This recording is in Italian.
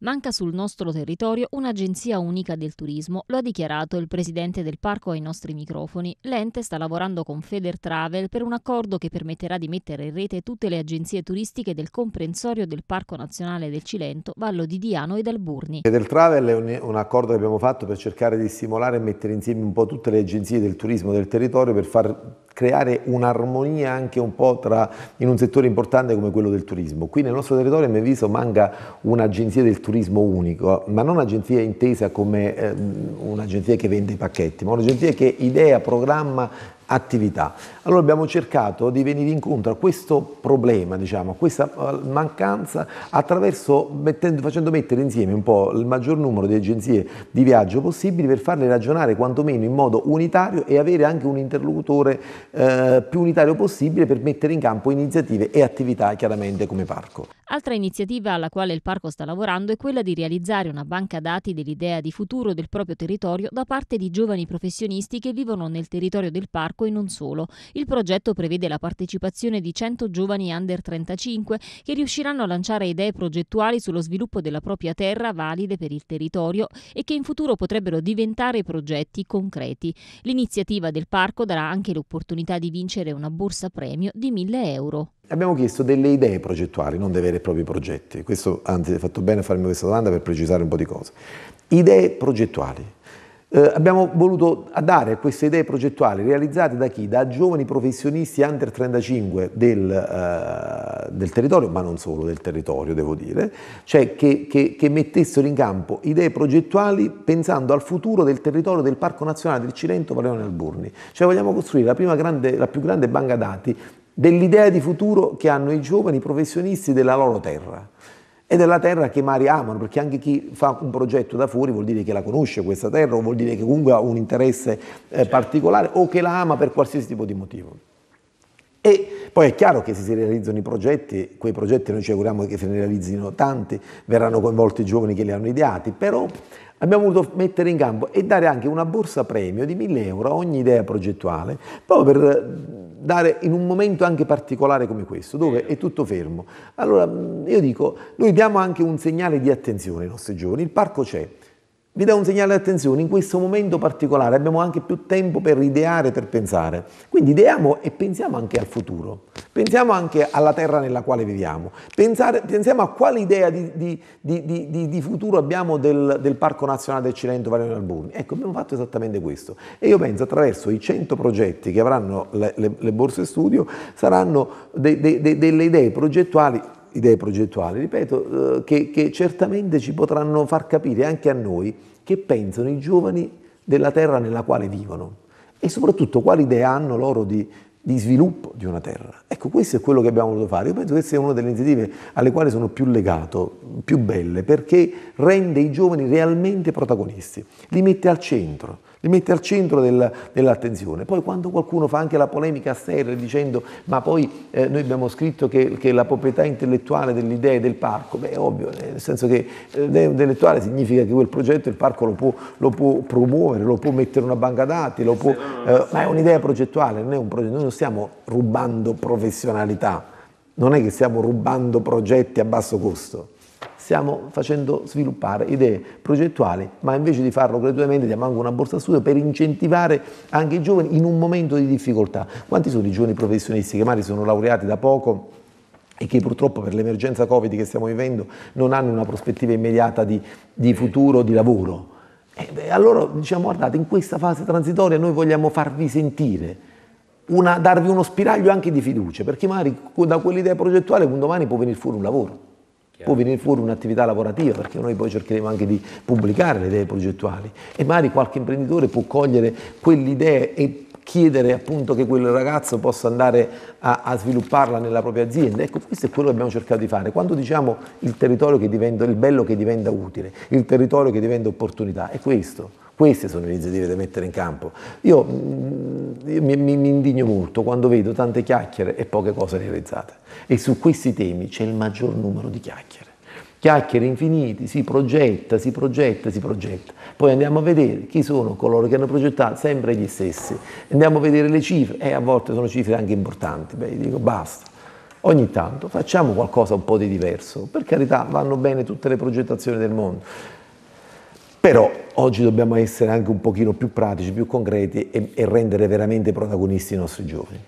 Manca sul nostro territorio un'agenzia unica del turismo, lo ha dichiarato il presidente del parco ai nostri microfoni. L'ente sta lavorando con Feder Travel per un accordo che permetterà di mettere in rete tutte le agenzie turistiche del comprensorio del Parco Nazionale del Cilento, Vallo di Diano ed Alburni. Feder Travel è un, accordo che abbiamo fatto per cercare di stimolare e mettere insieme un po' tutte le agenzie del turismo del territorio per far creare un'armonia anche un po' tra, in un settore importante come quello del turismo. Qui nel nostro territorio, a mio avviso, manca un'agenzia del turismo unico, ma non un'agenzia intesa come eh, un'agenzia che vende i pacchetti, ma un'agenzia che idea, programma attività. Allora abbiamo cercato di venire incontro a questo problema, diciamo, a questa eh, mancanza, mettendo, facendo mettere insieme un po' il maggior numero di agenzie di viaggio possibili per farle ragionare quantomeno in modo unitario e avere anche un interlocutore eh, più unitario possibile per mettere in campo iniziative e attività chiaramente come parco. Altra iniziativa alla quale il parco sta lavorando è quella di realizzare una banca dati dell'idea di futuro del proprio territorio da parte di giovani professionisti che vivono nel territorio del parco parco e non solo. Il progetto prevede la partecipazione di 100 giovani under 35 che riusciranno a lanciare idee progettuali sullo sviluppo della propria terra valide per il territorio e che in futuro potrebbero diventare progetti concreti. L'iniziativa del parco darà anche l'opportunità di vincere una borsa premio di 1000 euro. Abbiamo chiesto delle idee progettuali, non dei veri e propri progetti. Questo, anzi, è fatto bene farmi questa domanda per precisare un po' di cose. Idee progettuali. Eh, abbiamo voluto dare queste idee progettuali realizzate da chi? Da giovani professionisti under 35 del, eh, del territorio, ma non solo del territorio devo dire, cioè che, che, che, mettessero in campo idee progettuali pensando al futuro del territorio del Parco Nazionale del Cilento Paleone Alburni. Cioè vogliamo costruire la, grande, la più grande banca dati dell'idea di futuro che hanno i giovani professionisti della loro terra e della terra che i mari amano, perché anche chi fa un progetto da fuori vuol dire che la conosce questa terra, o vuol dire che comunque ha un interesse eh, certo. particolare o che la ama per qualsiasi tipo di motivo. E poi è chiaro che se si realizzano i progetti, quei progetti noi ci auguriamo che se ne realizzino tanti, verranno coinvolti i giovani che li hanno ideati, però abbiamo voluto mettere in campo e dare anche una borsa premio di 1000 euro a ogni idea progettuale, proprio per dare in un momento anche particolare come questo, dove è tutto fermo. Allora io dico, noi diamo anche un segnale di attenzione ai nostri giovani, il parco c'è, vi dà un segnale di attenzione, in questo momento particolare abbiamo anche più tempo per ideare, per pensare. Quindi ideiamo e pensiamo anche al futuro, pensiamo anche alla terra nella quale viviamo, Pensare, pensiamo a quale idea di, di, di, di futuro abbiamo del, del, Parco Nazionale del Cilento Valero Alburni. Ecco, abbiamo fatto esattamente questo e io penso attraverso i 100 progetti che avranno le, le, le borse studio saranno de, de, de, delle idee progettuali idee progettuali, ripeto, eh, che, che certamente ci potranno far capire anche a noi che pensano i giovani della terra nella quale vivono e soprattutto quali idee hanno loro di, di sviluppo di una terra. Ecco, questo è quello che abbiamo voluto fare. Io penso che questa sia una delle iniziative alle quali sono più legato, più belle, perché rende i giovani realmente protagonisti, li mette al centro, li mette al centro della, dell'attenzione. Poi quando qualcuno fa anche la polemica sterile dicendo ma poi eh, noi abbiamo scritto che, che, la proprietà intellettuale dell'idea e del parco, beh è ovvio, eh, nel senso che eh, l'idea intellettuale significa che quel progetto il parco lo può, lo può promuovere, lo può mettere in una banca dati, può, eh, ma è un'idea progettuale, non è un progetto, noi non stiamo rubando professionalità, non è che stiamo rubando progetti a basso costo stiamo facendo sviluppare idee progettuali, ma invece di farlo gratuitamente diamo anche una borsa studio per incentivare anche i giovani in un momento di difficoltà. Quanti sono i giovani professionisti che magari sono laureati da poco? e che purtroppo per l'emergenza Covid che stiamo vivendo non hanno una prospettiva immediata di, di futuro, di lavoro. Beh, allora diciamo guardate, in questa fase transitoria noi vogliamo farvi sentire, una, darvi uno spiraglio anche di fiducia, perché magari da quell'idea progettuale un domani può venire fuori un lavoro. Può venire fuori un'attività lavorativa perché noi poi cercheremo anche di pubblicare le idee progettuali e magari qualche imprenditore può cogliere quell'idea e chiedere appunto che quel ragazzo possa andare a, a, svilupparla nella propria azienda. Ecco, questo è quello che abbiamo cercato di fare. Quando diciamo il territorio che diventa, il bello che diventa utile, il territorio che diventa opportunità, è questo. Queste sono le iniziative da mettere in campo. Io, mm, io mi, mi, indigno molto quando vedo tante chiacchiere e poche cose realizzate. E su questi temi c'è il maggior numero di chiacchiere. Chiacchiere infiniti, si progetta, si progetta, si progetta. Poi andiamo a vedere chi sono coloro che hanno progettato, sempre gli stessi. Andiamo a vedere le cifre, e eh, a volte sono cifre anche importanti. Beh, dico basta ogni tanto facciamo qualcosa un po' di diverso. Per carità, vanno bene tutte le progettazioni del mondo. Però oggi dobbiamo essere anche un pochino più pratici, più concreti e, e rendere veramente protagonisti i nostri giovani.